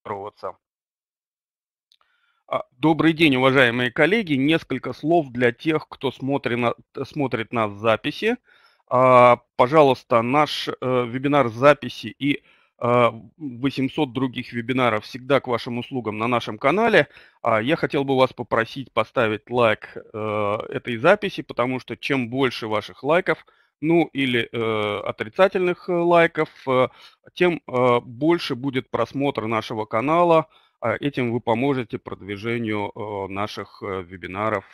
здороваться. А, добрый день, уважаемые коллеги. Несколько слов для тех, кто смотрит, на, э, смотрит нас в записи. А, пожалуйста, наш э, вебинар записи и 800 э, других вебинаров всегда к вашим услугам на нашем канале. А, я хотел бы вас попросить поставить лайк этой записи, потому что чем больше ваших лайков – ну или э, отрицательных э, лайков, э, тем э, больше будет просмотр нашего канала. А этим вы поможете продвижению э, наших вебинаров,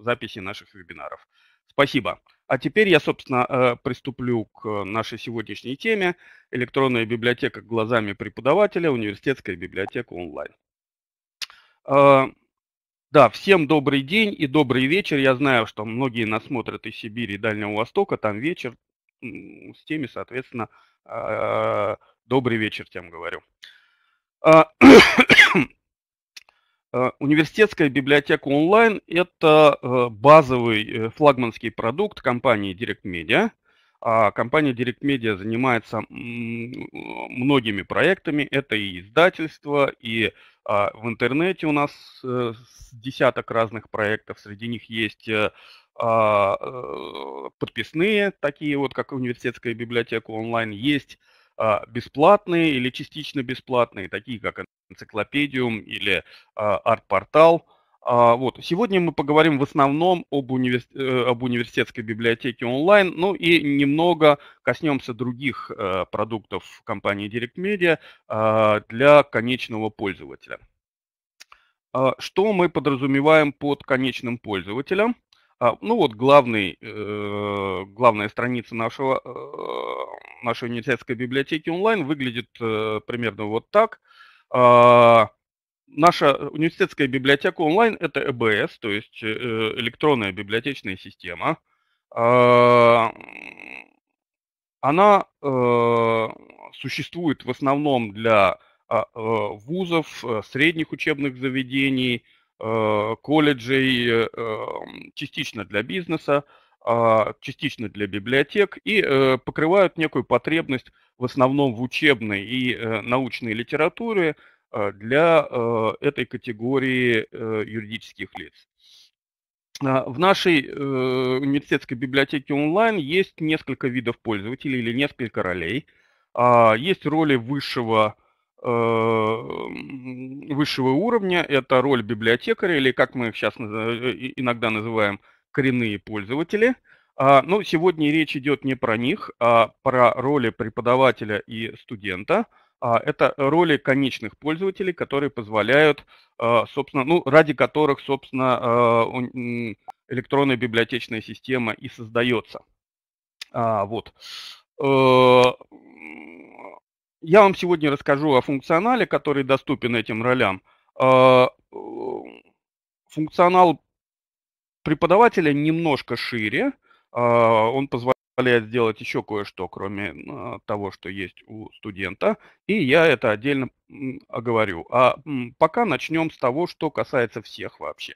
записи наших вебинаров. Спасибо. А теперь я, собственно, приступлю к нашей сегодняшней теме «Электронная библиотека глазами преподавателя. Университетская библиотека онлайн». Да, всем добрый день и добрый вечер. Я знаю, что многие нас смотрят из Сибири и Дальнего Востока, там вечер с теми, соответственно, а, добрый вечер тем говорю. А, а, университетская библиотека онлайн – это э, базовый э, флагманский продукт компании Direct Media. Компания Direct Media занимается многими проектами. Это и издательство, и а, в интернете у нас э, десяток разных проектов, среди них есть э, а, э, подписные, такие вот, как университетская библиотека онлайн, есть а, бесплатные или частично бесплатные, такие как энциклопедиум или арт-портал – а, вот. Сегодня мы поговорим в основном об, универс... Э, об университетской библиотеке онлайн, ну и немного коснемся других э, продуктов компании Direct Media а, для конечного пользователя. А, что мы подразумеваем под конечным пользователем? Ну вот главный, э, главная страница нашего, нашей университетской библиотеки онлайн выглядит примерно вот так – наша университетская библиотека онлайн – это ЭБС, то есть э, электронная библиотечная система. А, она э, существует в основном для а, э, вузов, средних учебных заведений, колледжей, эм, частично для бизнеса, а, частично для библиотек, и покрывают некую потребность в основном в учебной и научной литературе – Э, для э, этой категории э, юридических лиц. А, в нашей университетской библиотеке онлайн есть несколько видов пользователей или несколько ролей. А, есть роли высшего, высшего уровня, это роль библиотекаря или, как мы их сейчас иногда называем, коренные пользователи. А, Но ну, сегодня речь идет не про них, а про роли преподавателя и студента – а, это роли конечных пользователей, которые позволяют, а, собственно, ну, ради которых, собственно, а, электронная библиотечная система и создается. Вот. Э, я вам сегодня расскажу о функционале, который доступен этим ролям. Функционал преподавателя немножко шире. Он позволяет позволяет сделать еще кое-что, кроме а, того, что есть у студента, и я это отдельно оговорю. А пока начнем с того, что касается всех вообще.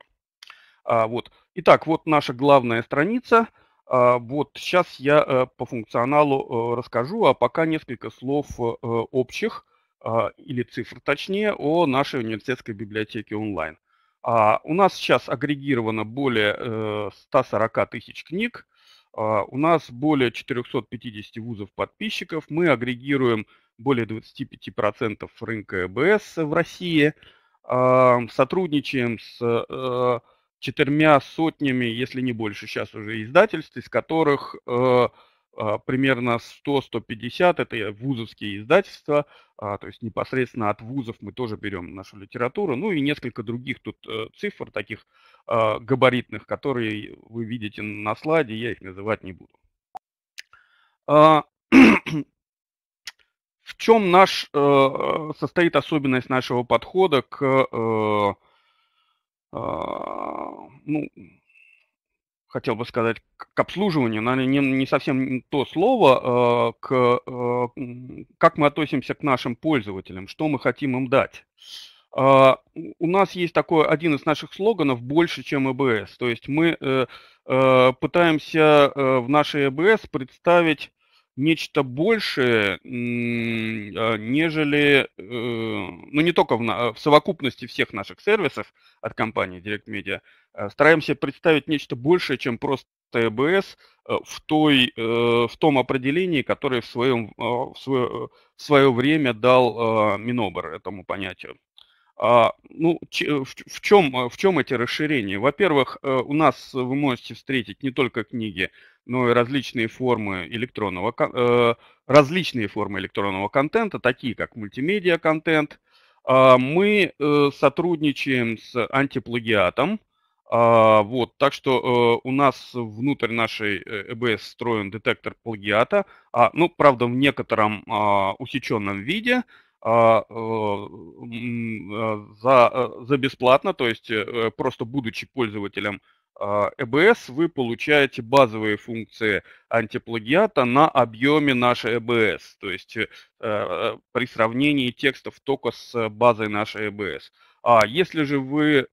А, вот. Итак, вот наша главная страница. А, вот сейчас я э, по функционалу э, расскажу, а пока несколько слов э, общих а, или цифр, точнее, о нашей университетской библиотеке онлайн. А, у нас сейчас агрегировано более 140 тысяч книг, а, у нас более 450 вузов подписчиков. Мы агрегируем более 25% рынка ЭБС в России. Сотрудничаем с э, четырьмя сотнями, если не больше сейчас уже издательств, из которых э, а, примерно 100-150, это вузовские издательства, а, то есть непосредственно от вузов мы тоже берем нашу литературу, ну и несколько других тут э, цифр таких а, габаритных, которые вы видите на слайде, я их называть не буду. В чем наш, э, состоит особенность нашего подхода к э, ну, хотел бы сказать, к обслуживанию, наверное, не, не совсем то слово, э, к, э, как мы относимся к нашим пользователям, что мы хотим им дать. А, у нас есть такой один из наших слоганов «больше, чем ЭБС». То есть мы э, пытаемся в нашей ЭБС представить нечто большее, а, нежели, э, ну не только в, а, в совокупности всех наших сервисов от компании Direct Media, а, стараемся представить нечто большее, чем просто ТБС э, в, той, э, в том определении, которое в, своем, в, свое, в свое время дал Минобор, этому понятию. А, ну, э, в, в, чем, а, в чем эти расширения? Во-первых, э, у нас э, вы можете встретить не только книги, но и различные формы электронного, различные формы электронного контента, такие как мультимедиа-контент. А, мы сотрудничаем с антиплагиатом. Вот, так что у нас внутрь нашей ЭБС встроен детектор плагиата, ну, правда, в некотором усеченном виде – а, э, а, за, э, за бесплатно, то есть э, просто будучи пользователем а, ЭБС, вы получаете базовые функции антиплагиата на объеме нашей ЭБС, то есть при сравнении текстов только с базой нашей ЭБС. А если же вы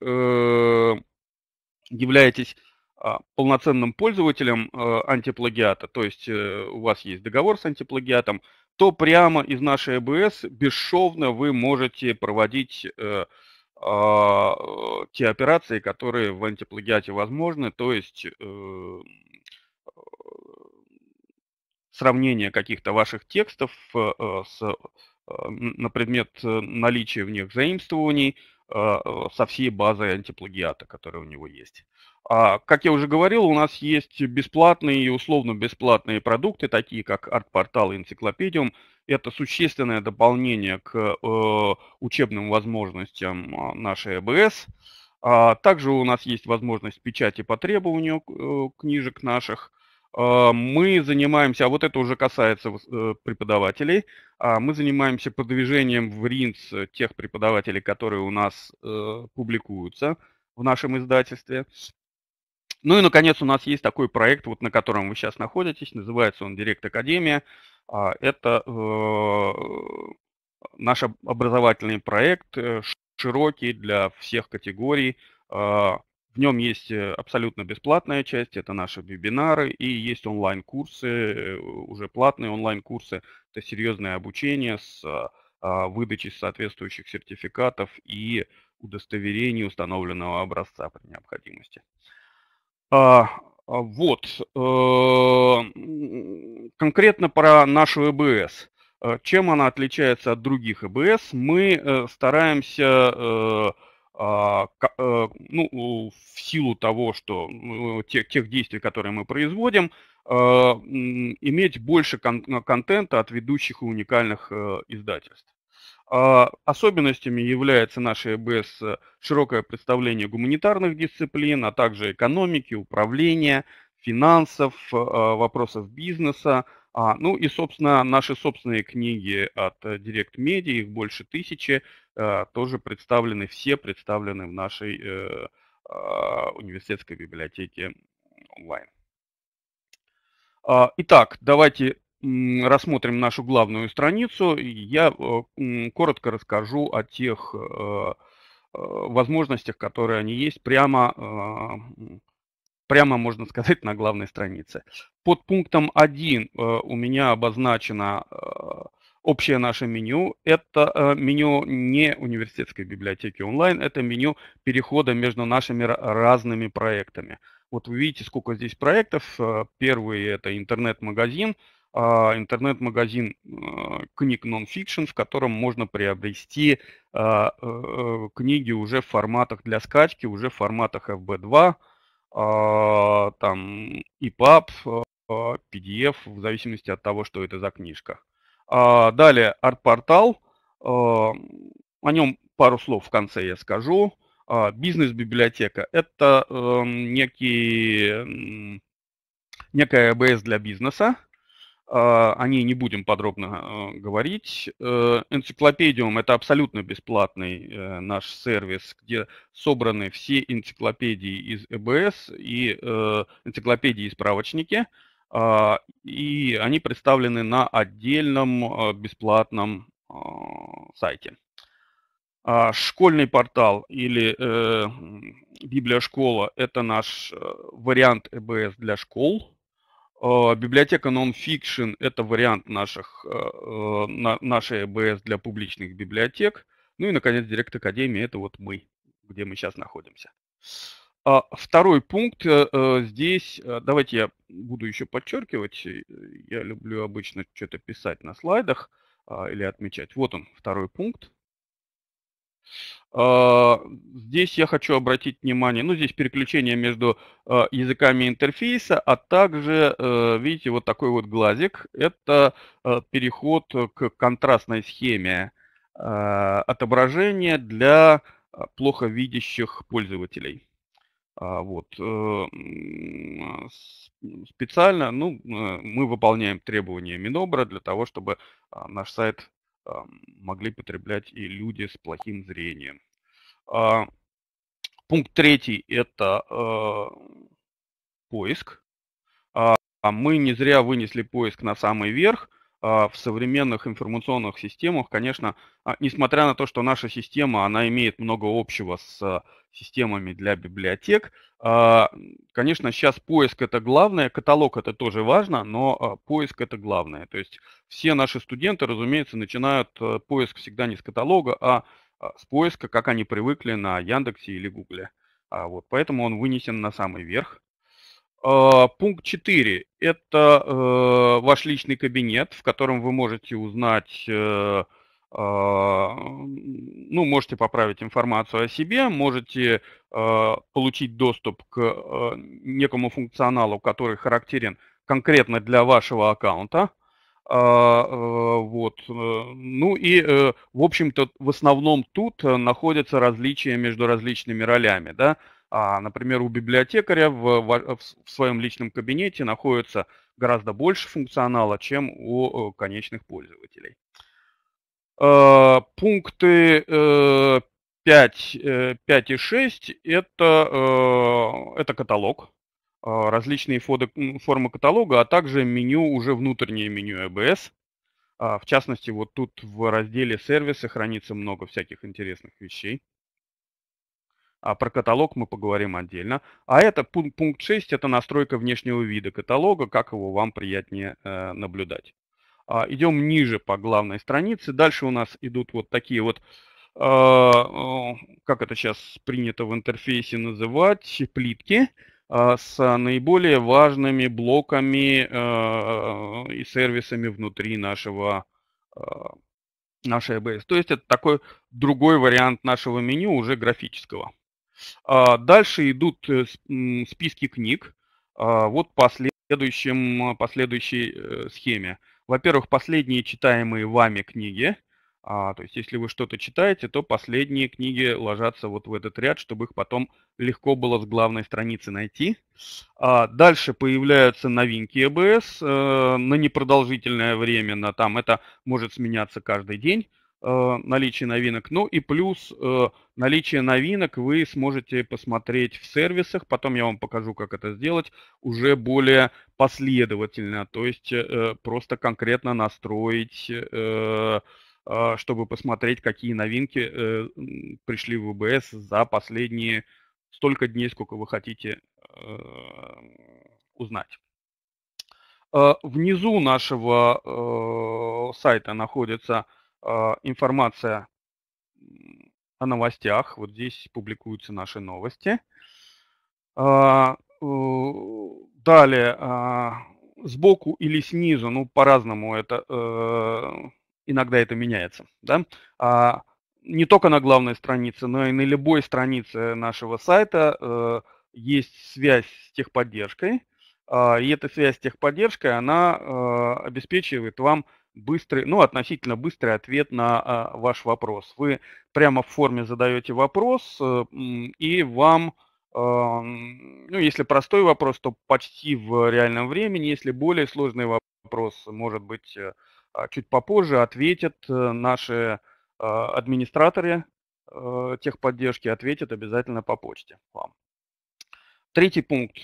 являетесь полноценным пользователем антиплагиата, то есть у вас есть договор с антиплагиатом, то прямо из нашей АБС бесшовно вы можете проводить э, а, э, те операции, которые в антиплагиате возможны, то есть э, э сравнение каких-то ваших текстов э, э, с, на предмет наличия в них заимствований со всей базой антиплагиата, которая у него есть. А, как я уже говорил, у нас есть бесплатные и условно бесплатные продукты, такие как арт-портал и энциклопедиум. Это существенное дополнение к э, учебным возможностям а, нашей ЭБС. А, также у нас есть возможность печати по требованию э, книжек наших. А, мы занимаемся, а вот это уже касается э, преподавателей, мы занимаемся продвижением в РИНЦ тех преподавателей, которые у нас публикуются в нашем издательстве. Ну и, наконец, у нас есть такой проект, вот на котором вы сейчас находитесь, называется он «Директ Академия». А, это э, наш образовательный проект, э, широкий для всех категорий. А, в нем есть э, абсолютно бесплатная часть, это наши вебинары, и есть онлайн-курсы, уже платные онлайн-курсы, это серьезное обучение с а, выдачей соответствующих сертификатов и удостоверений установленного образца при необходимости. А, а, вот. Э, конкретно про нашу ЭБС. Э, чем она отличается от других ЭБС? Мы э, стараемся а, ну, в силу того, что ну, тех, тех действий, которые мы производим, иметь больше контента от ведущих и уникальных издательств. А, особенностями является наше ЭБС э, широкое представление гуманитарных дисциплин, а также экономики, управления, финансов, э, а, вопросов бизнеса, а, ну и, собственно, наши собственные книги от э, Direct Media, их больше тысячи, тоже представлены, все представлены в нашей университетской библиотеке онлайн. Итак, давайте рассмотрим нашу главную страницу, я э, коротко расскажу о тех э, э, возможностях, которые они есть прямо, прямо можно сказать, на главной странице. Под пунктом 1 у меня обозначено общее наше меню. Это меню не университетской библиотеки онлайн, это меню перехода между нашими разными проектами. Вот вы видите, сколько здесь проектов. Первый – это интернет-магазин – а, интернет-магазин а, книг нонфикшн, в котором можно приобрести а, э, э, книги уже в форматах для скачки, уже в форматах FB2, там EPUB, PDF, в зависимости от того, что это за книжка. Далее арт-портал. О нем пару слов в конце я скажу. Бизнес-библиотека – это эм, некий, некая АБС для бизнеса, а, о ней не будем подробно э, говорить. Э, энциклопедиум – это абсолютно бесплатный э, наш сервис, где собраны все энциклопедии из ЭБС и энциклопедии и справочники, а, и они представлены на отдельном бесплатном сайте. А, школьный портал или библиошкола – это наш вариант ЭБС для школ – Э, библиотека Non-Fiction – это вариант наших, э, э, на, нашей ЭБС для публичных библиотек. Ну и, наконец, Директ Академии — это вот мы, где мы сейчас находимся. А второй пункт здесь, давайте я буду еще подчеркивать, я люблю обычно что-то писать на слайдах а, или отмечать. Вот он, второй пункт. А, здесь я хочу обратить внимание, ну здесь переключение между а, языками интерфейса, а также, э, видите, вот такой вот глазик, это а, переход к контрастной схеме отображения для плохо видящих пользователей. Вот. Э, специально ну, э, мы выполняем требования Минобра для того, чтобы наш сайт могли потреблять и люди с плохим зрением. А, пункт третий – это а, поиск. А, мы не зря вынесли поиск на самый верх – а, в современных информационных системах, конечно, а, несмотря на то, что наша система, она имеет много общего с а, системами для библиотек, конечно, сейчас поиск это главное, каталог это тоже важно, но поиск это главное. То есть все наши студенты, разумеется, начинают поиск всегда не с каталога, а с поиска, как они привыкли на Яндексе или Гугле. Вот, поэтому он вынесен на самый верх. А, пункт 4 – это э, ваш личный кабинет, в котором вы можете узнать, э, а, ну, можете поправить информацию о себе, можете э, получить доступ к некому функционалу, который характерен конкретно для вашего аккаунта. А, вот. Ну и, в общем-то, в основном тут находятся различия между различными ролями, да, а, например, у библиотекаря в, в, в своем личном кабинете находится гораздо больше функционала, чем у э, конечных пользователей. Э, пункты 5, э, 5 и 6 это, это каталог, различные фото, формы каталога, а также меню, уже внутреннее меню ABS. А, в частности, вот тут в разделе сервисы хранится много всяких интересных вещей. А про каталог мы поговорим отдельно. А это пункт, пункт 6, это настройка внешнего вида каталога, как его вам приятнее э, наблюдать. А, идем ниже по главной странице. Дальше у нас идут вот такие вот, э, как это сейчас принято в интерфейсе называть, плитки э, с наиболее важными блоками э, и сервисами внутри нашего э, нашей ABS. То есть это такой другой вариант нашего меню, уже графического. А, дальше идут э, списки книг. А, вот по, следующим, по следующей э, схеме. Во-первых, последние читаемые вами книги. А, то есть, если вы что-то читаете, то последние книги ложатся вот в этот ряд, чтобы их потом легко было с главной страницы найти. Дальше появляются новинки ЭБС э, на непродолжительное время. На, там это может сменяться каждый день. Э, наличие новинок. Ну и плюс э, наличие новинок вы сможете посмотреть в сервисах. Потом я вам покажу, как это сделать уже более последовательно. То есть э, просто конкретно настроить, а, чтобы посмотреть, какие новинки пришли в ВБС за последние столько дней, сколько вы хотите узнать. Внизу нашего сайта находится а, информация о новостях. Вот здесь публикуются наши новости. А, далее, а, сбоку или снизу, ну, по-разному это, э, иногда это меняется, да, а не только на главной странице, но и на любой странице нашего сайта э, есть связь с техподдержкой, и эта связь с техподдержкой, она э, обеспечивает вам быстрый, ну, относительно быстрый ответ на а, ваш вопрос. Вы прямо в форме задаете вопрос, э, и вам, а, ну, если простой вопрос, то почти в реальном времени, если более сложный вопрос, может быть, э, а, чуть попозже ответят э, наши а, администраторы техподдержки, ответят обязательно по почте вам. Третий пункт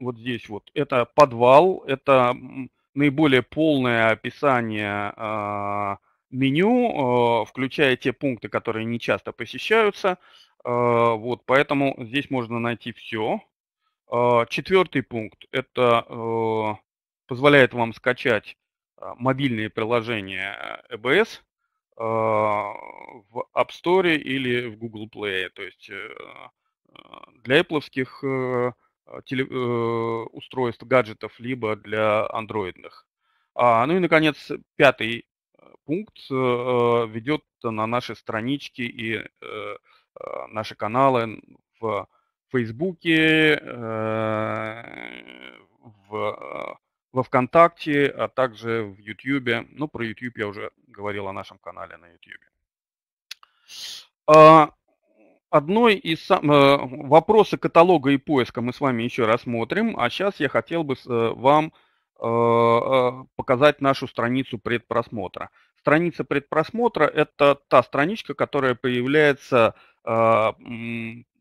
вот здесь вот, это подвал, это наиболее полное описание э, меню, э, включая те пункты, которые не часто посещаются. Э, вот, поэтому здесь можно найти все. Э, четвертый пункт – это э, позволяет вам скачать мобильные приложения EBS э в App Store или в Google Play. То есть э, для Apple а, теле, э, устройств, гаджетов, либо для андроидных. А, ну и, наконец, пятый э, пункт э, ведет на наши странички и наши каналы в Фейсбуке, в, во ВКонтакте, а также в Ютьюбе. Ну, про YouTube я уже говорил о нашем канале на YouTube. Одной из сам... Э, вопросы каталога и поиска мы с вами еще рассмотрим, а сейчас я хотел бы э, вам э, показать нашу страницу предпросмотра. Страница предпросмотра – это та страничка, которая появляется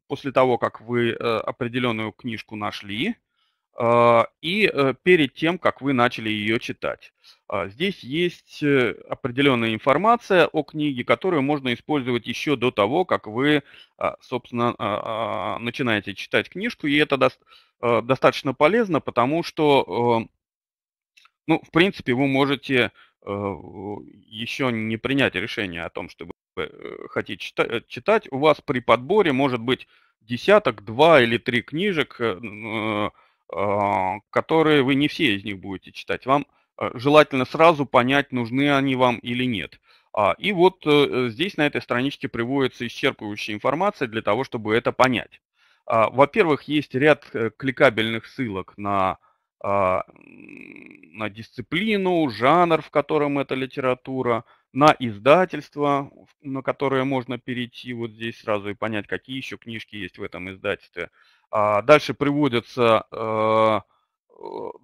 после того, как вы определенную книжку нашли, а, и э, перед тем, как вы начали ее читать. А, здесь есть э, определенная информация о книге, которую можно использовать еще до того, как вы, а, собственно, начинаете читать книжку, и это э, достаточно полезно, потому что, ну, в принципе, вы можете еще не принять решение о том, чтобы вы хотите читать, читать, у вас при подборе может быть десяток, два или три книжек, а, которые вы не все из них будете читать. Вам а, желательно сразу понять, нужны они вам или нет. А, и вот э, здесь на этой страничке приводится исчерпывающая информация для того, чтобы это понять. Во-первых, есть ряд э, кликабельных ссылок на, на дисциплину, жанр, в котором эта литература, на издательство, на которое можно перейти вот здесь сразу и понять, какие еще книжки есть в этом издательстве. А, дальше приводятся э,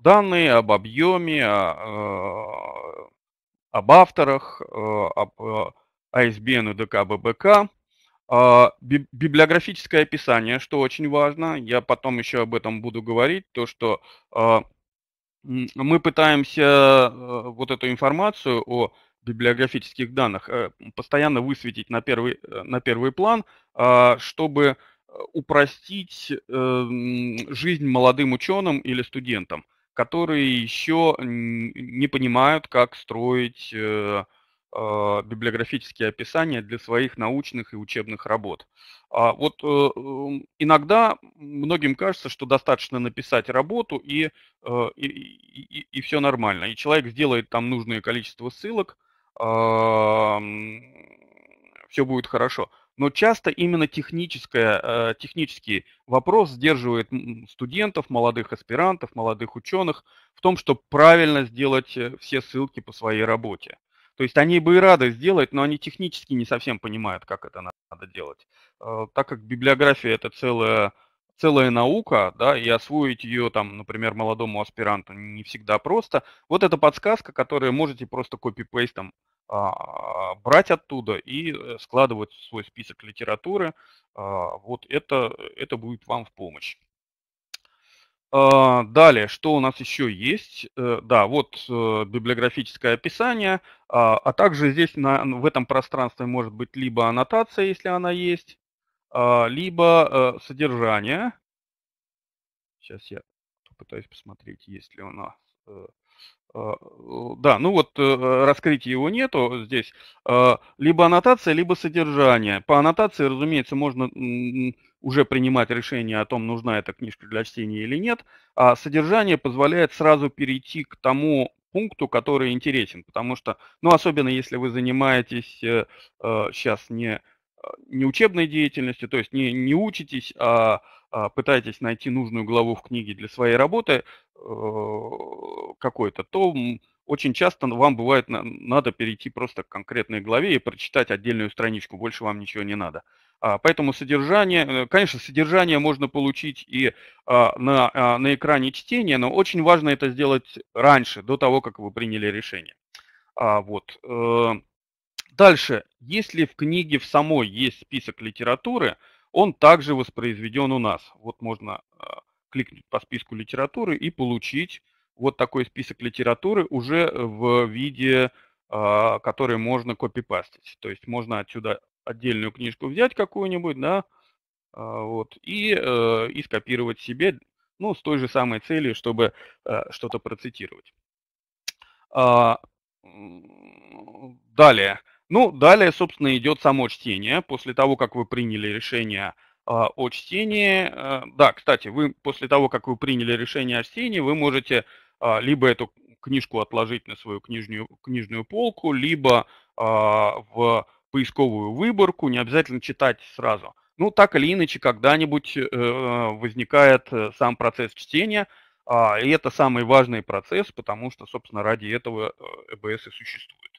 данные об объеме, а, э, об авторах, э, об ISBN а и ДК, Библиографическое описание, что очень важно, я потом еще об этом буду говорить, то, что мы пытаемся вот эту информацию о библиографических данных постоянно высветить на первый, на первый план, чтобы упростить эм, жизнь молодым ученым или студентам, которые еще не понимают, как строить э, э, библиографические описания для своих научных и учебных работ. А Вот э, эм, иногда многим кажется, что достаточно написать работу и, и, и, и все нормально. И человек сделает там нужное количество ссылок, а, все будет хорошо но часто именно техническое, э, технический вопрос сдерживает студентов, молодых аспирантов, молодых ученых в том, чтобы правильно сделать э, все ссылки по своей работе. То есть они бы и рады сделать, но они технически не совсем понимают, как это надо делать. Э, так как библиография – это целая, целая наука, да, и освоить ее, там, например, молодому аспиранту не всегда просто, вот эта подсказка, которую можете просто копипейстом а, а, брать оттуда и э, складывать в свой список литературы. А, вот это, это будет вам в помощь. Далее, что у нас еще есть? Э, да, вот э, библиографическое описание, а также здесь на, в этом пространстве может быть либо аннотация, если она есть, либо содержание. Сейчас я попытаюсь посмотреть, есть ли у нас а, да, ну вот э, раскрытия его нету здесь. А, либо аннотация, либо содержание. По аннотации, разумеется, можно уже принимать решение о том, нужна эта книжка для чтения или нет. А содержание позволяет сразу перейти к тому пункту, который интересен. Потому что, ну особенно если вы занимаетесь сейчас э, а, не, не учебной деятельностью, то есть не, не учитесь, а пытаетесь найти нужную главу в книге для своей работы, Э, какой-то, то очень часто вам бывает надо перейти просто к конкретной главе и прочитать отдельную страничку, больше вам ничего не надо. А, поэтому содержание, э, конечно, содержание можно получить и а, на, а, на экране чтения, но очень важно это сделать раньше, до того, как вы приняли решение. Вот. Э, дальше, если в книге в самой есть список литературы, он также воспроизведен у нас. Вот можно кликнуть по списку литературы и получить вот такой список литературы уже в виде, а, который можно копипастить. То есть можно отсюда отдельную книжку взять какую-нибудь, да, а, вот, и, э, и скопировать себе, ну, с той же самой целью, чтобы э, что-то процитировать. А, далее. Ну, далее, собственно, идет само чтение. После того, как вы приняли решение а, о чтении. Э, да, кстати, вы после того, как вы приняли решение о чтении, вы можете а, либо эту книжку отложить на свою книжную, книжную полку, либо а, в поисковую выборку, не обязательно читать сразу. Ну, так или иначе, когда-нибудь э, э, возникает сам процесс чтения, и это самый важный процесс, потому что, собственно, ради этого ЭБС и существует.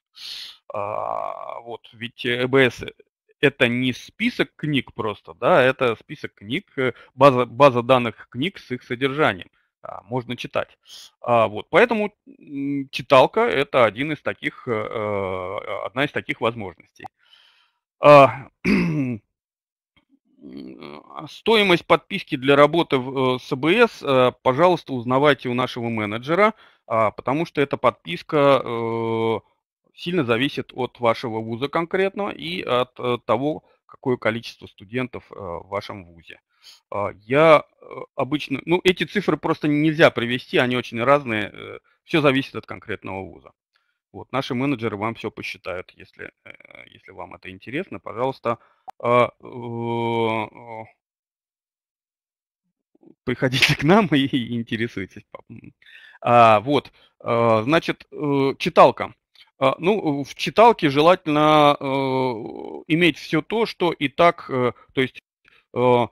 Вот, ведь ЭБС это не список книг просто, да, это список книг, э, база, база данных книг с их содержанием. А, можно читать. А Вот, поэтому читалка – это один из таких, э, э, одна из таких возможностей. А, а, стоимость подписки для работы с АБС, пожалуйста, узнавайте у нашего менеджера, потому что эта подписка сильно зависит от вашего вуза конкретно и от э, того, какое количество студентов э, в вашем вузе. А, я э, обычно, ну эти цифры просто нельзя привести, они очень разные, все зависит от конкретного вуза. Вот, наши менеджеры вам все посчитают, если, если вам это интересно, пожалуйста, а, приходите к нам и интересуйтесь. А, вот, значит, читалка. А, ну, в читалке желательно э, иметь все то, что и так, э, то есть э,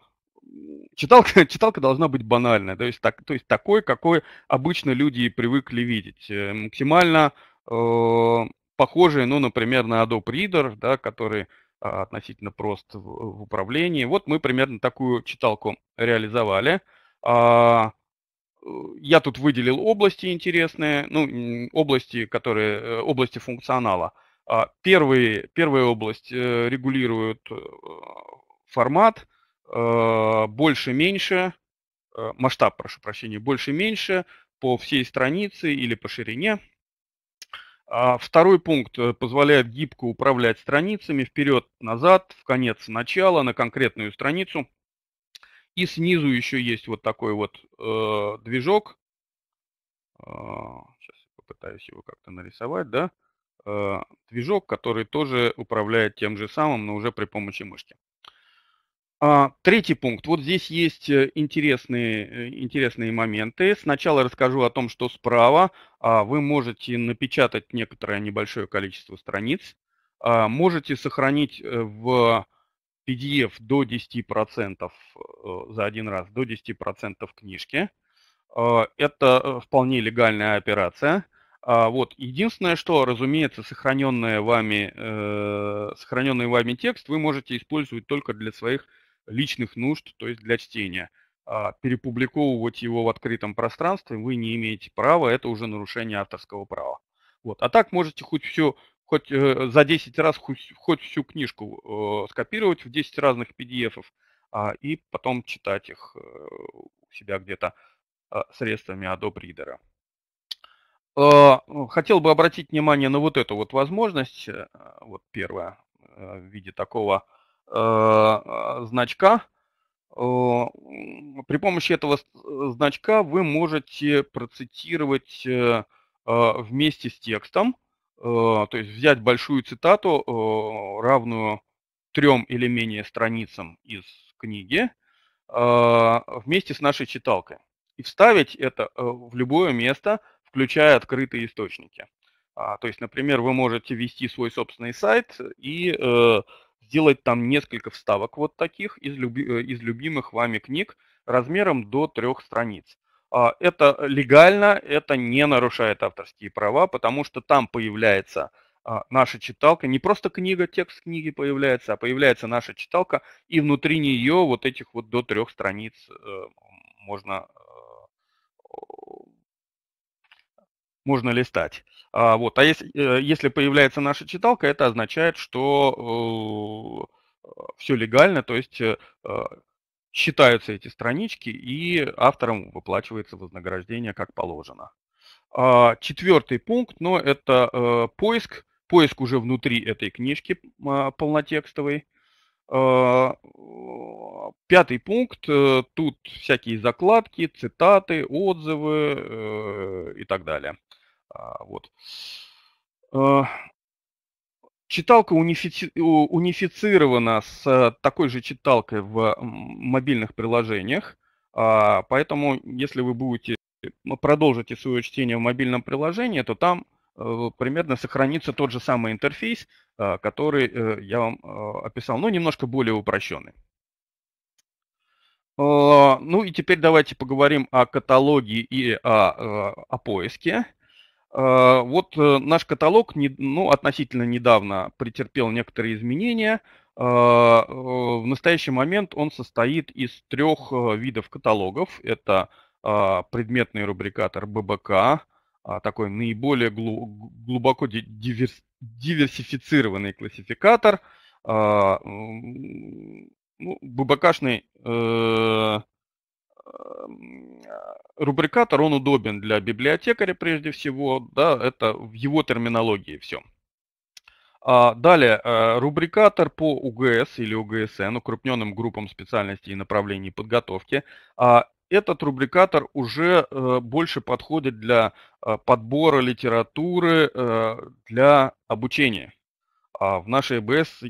читалка, читалка должна быть банальная, то есть, так, то есть такой, какой обычно люди привыкли видеть. Э, максимально э, похожие, ну, например, на Adobe Reader, да, который а, относительно прост в, в управлении. Вот мы примерно такую читалку реализовали. А, Э, я тут выделил области интересные, ну, области, которые, э, области функционала. А, первые, первая область э, регулирует формат, больше-меньше, масштаб, прошу прощения, больше-меньше по всей странице или по ширине. А второй пункт позволяет гибко управлять страницами вперед-назад, в конец-начало, на конкретную страницу – и снизу еще есть вот такой вот э, движок. Э, а, сейчас попытаюсь его как-то нарисовать, да. Э, движок, который тоже управляет тем же самым, но уже при помощи мышки. А, третий пункт. Вот здесь есть э, интересные, э, интересные моменты. Сначала расскажу о том, что справа а, вы можете напечатать некоторое небольшое количество страниц. А, можете сохранить э, в PDF до 10% э, за один раз, до 10% книжки. Э, это э, вполне легальная операция. А вот. Единственное, что, разумеется, сохраненный вами, сохраненный вами текст вы можете использовать только для своих личных нужд, то есть для чтения. А перепубликовывать его в открытом пространстве вы не имеете права, это уже нарушение авторского права. Вот. А так можете хоть всю хоть э, за 10 раз хоть, хоть всю книжку э, скопировать в 10 разных PDF э, а, и потом читать их э, себя где-то э, средствами Adobe Reader. Э, хотел бы обратить внимание на вот эту вот возможность, э, вот первая, э, в виде такого э, значка. Э, при помощи этого э, значка вы можете процитировать э, э вместе с текстом Э, то есть взять большую цитату, э, равную трем или менее страницам из книги, э, вместе с нашей читалкой. И вставить это в любое место, включая открытые источники. А, то есть, например, вы можете вести свой собственный сайт и сделать там несколько вставок вот таких из, из любимых вами книг размером до трех страниц. А, это легально, это не нарушает авторские права, потому что там появляется а, наша читалка, не просто книга, текст книги появляется, а появляется наша читалка, и внутри нее вот этих вот до трех страниц э, можно, э, можно листать. А, вот. а если, э, если появляется наша читалка, это означает, что все легально, то есть считаются эти странички, и авторам выплачивается вознаграждение как положено. А, четвертый пункт, но это э, поиск. Поиск уже внутри этой книжки а, полнотекстовой. А, пятый пункт, э, тут всякие закладки, цитаты, отзывы э, и так далее. Вот. Читалка унифици... унифицирована с э, такой же читалкой в мобильных приложениях, а, поэтому если вы будете ну, продолжите свое чтение в мобильном приложении, то там э, примерно сохранится тот же самый интерфейс, э, который я вам описал, но немножко более упрощенный. А, ну и теперь давайте поговорим о каталоге и о, о поиске. Э, вот э, наш каталог ну, относительно недавно претерпел некоторые изменения. Э, в настоящий момент он состоит из трех видов каталогов. Это предметный рубрикатор ББК, а, такой наиболее глубоко диверсифицированный классификатор, ну, ББКшный Э, рубрикатор, он удобен для библиотекаря прежде всего, да, это в его терминологии все. А, далее, э, рубрикатор по УГС или УГСН, укрупненным группам специальностей и направлений подготовки, а, этот рубрикатор уже э, больше подходит для подбора литературы для обучения. А в нашей ЭБС,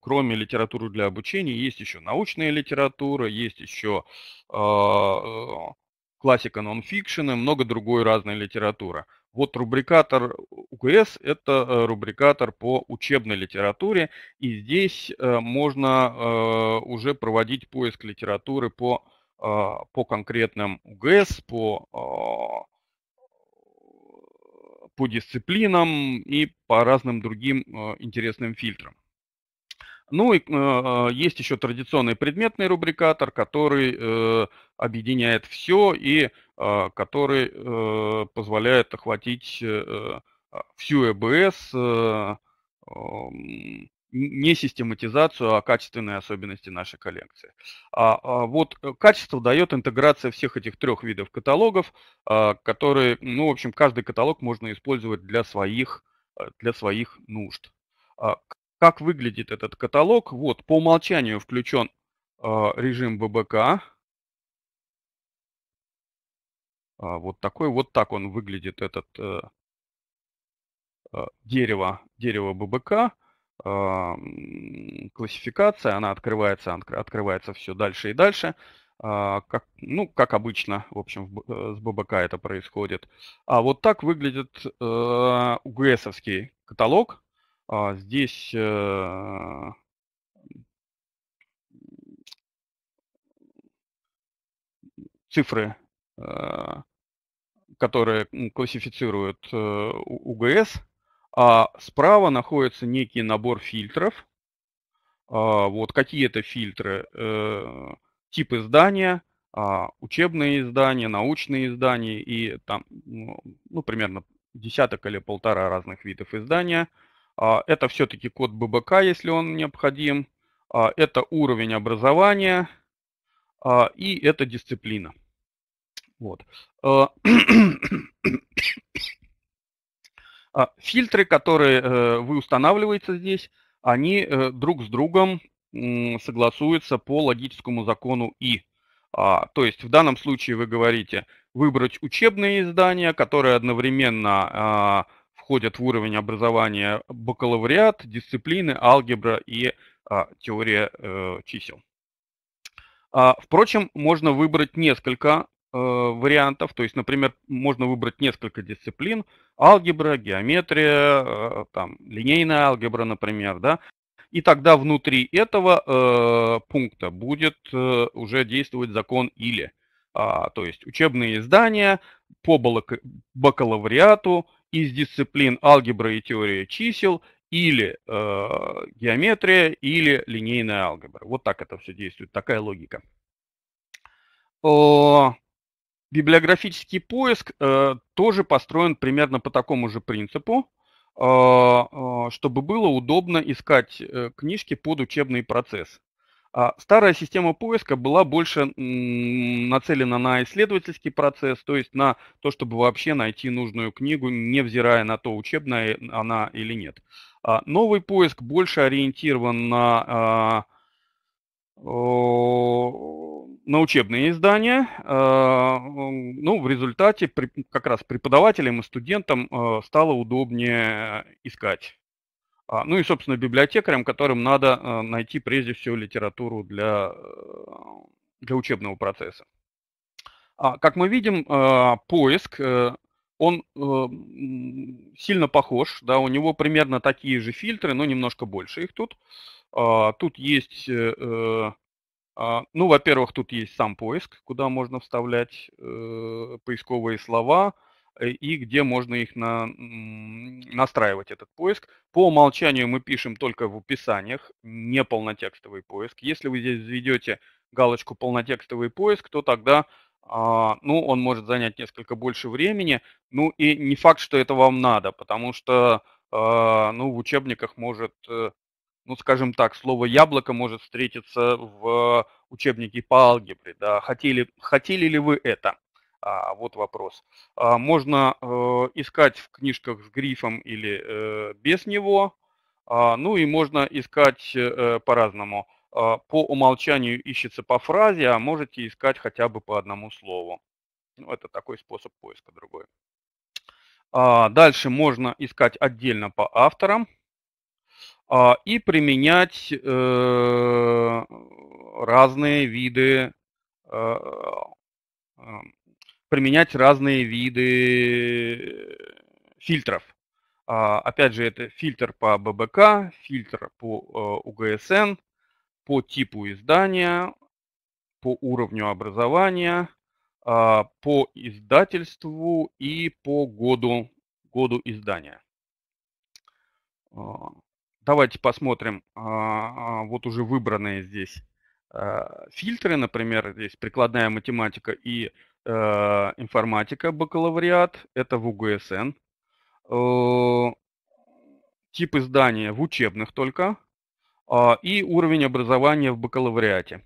кроме литературы для обучения, есть еще научная литература, есть еще а, э, классика нонфикшена, много другой разной литературы. Вот рубрикатор УГС – это э, рубрикатор по учебной литературе, и здесь э, можно э, уже проводить поиск литературы по, по конкретным УГС, по а, по дисциплинам и по разным другим э, интересным фильтрам. Ну и э, э есть еще традиционный предметный рубрикатор, который э, объединяет все и э, который э, позволяет охватить э, э всю ЭБС, э, не систематизацию, а качественные особенности нашей коллекции. А, а вот э, качество дает интеграция всех этих трех видов каталогов, а, которые, ну, в общем, каждый каталог можно использовать для своих, э, для своих нужд. А, как выглядит этот каталог? Вот, по умолчанию включен а, режим ВБК. А, вот такой, вот так он выглядит, этот а, дерево, дерево ББК. А, классификация, она открывается, открывается все дальше и дальше. А, как, ну, как обычно, в общем, с ББК это происходит. А вот так выглядит э, УГСовский каталог. А, здесь э, цифры, э, которые классифицируют УГС, а справа находится некий набор фильтров. А, вот какие это фильтры? Э, тип издания, а, учебные издания, научные издания и там, ну, ну, примерно десяток или полтора разных видов издания. А, это все-таки код ББК, если он необходим. Это уровень образования и это дисциплина. Вот. А фильтры, которые э, вы устанавливаете здесь, они э, друг с другом согласуются по логическому закону И. А, то есть в данном случае вы говорите выбрать учебные издания, которые одновременно а, входят в уровень образования бакалавриат, дисциплины, алгебра и теория э, чисел. Впрочем, можно выбрать несколько Э, вариантов, то есть, например, можно выбрать несколько дисциплин, алгебра, геометрия, э, там, линейная алгебра, например, да, и тогда внутри этого э, пункта будет э, уже действовать закон или, а, то есть учебные издания по бакалавриату из дисциплин алгебра и теория чисел или э, геометрия, или линейная алгебра. Вот так это все действует, такая логика библиографический поиск э, тоже построен примерно по такому же принципу, э, чтобы было удобно искать э, книжки под учебный процесс. А старая система поиска была больше нацелена на исследовательский процесс, то есть на то, чтобы вообще найти нужную книгу, невзирая на то, учебная она или нет. А новый поиск больше ориентирован на а, на учебные издания. Э, ну, в результате как раз преподавателям и студентам э, стало удобнее искать. А, ну и, собственно, библиотекарям, которым надо э, найти прежде всего литературу для, для учебного процесса. А, как мы видим, поиск, он сильно похож, да, у него примерно такие же фильтры, но немножко больше их тут. А, тут есть, э, э, а, ну, во-первых, тут есть сам поиск, куда можно вставлять э, поисковые слова и где можно их на, настраивать, этот поиск. По умолчанию мы пишем только в описаниях, не полнотекстовый поиск. Если вы здесь введете галочку «полнотекстовый поиск», то тогда а, ну, он может занять несколько больше времени. Ну и не факт, что это вам надо, потому что ну, в учебниках может ну, скажем так, слово «яблоко» может встретиться в учебнике по алгебре. Да. Хотели, хотели ли вы это? А, вот вопрос. А, можно э, искать в книжках с грифом или э, без него. А, ну и можно искать э, по-разному. А, по умолчанию ищется по фразе, а можете искать хотя бы по одному слову. Ну, это такой способ поиска другой. А, дальше можно искать отдельно по авторам. А, и э, э, э, применять разные виды применять разные виды фильтров. А, опять же, это фильтр по ББК, фильтр по УГСН, по типу издания, по уровню образования, а, по издательству и по году, году издания давайте посмотрим а, а, вот уже выбранные здесь а, фильтры, например, здесь прикладная математика и информатика бакалавриат, это в УГСН. Э, тип издания в учебных только и уровень образования в бакалавриате.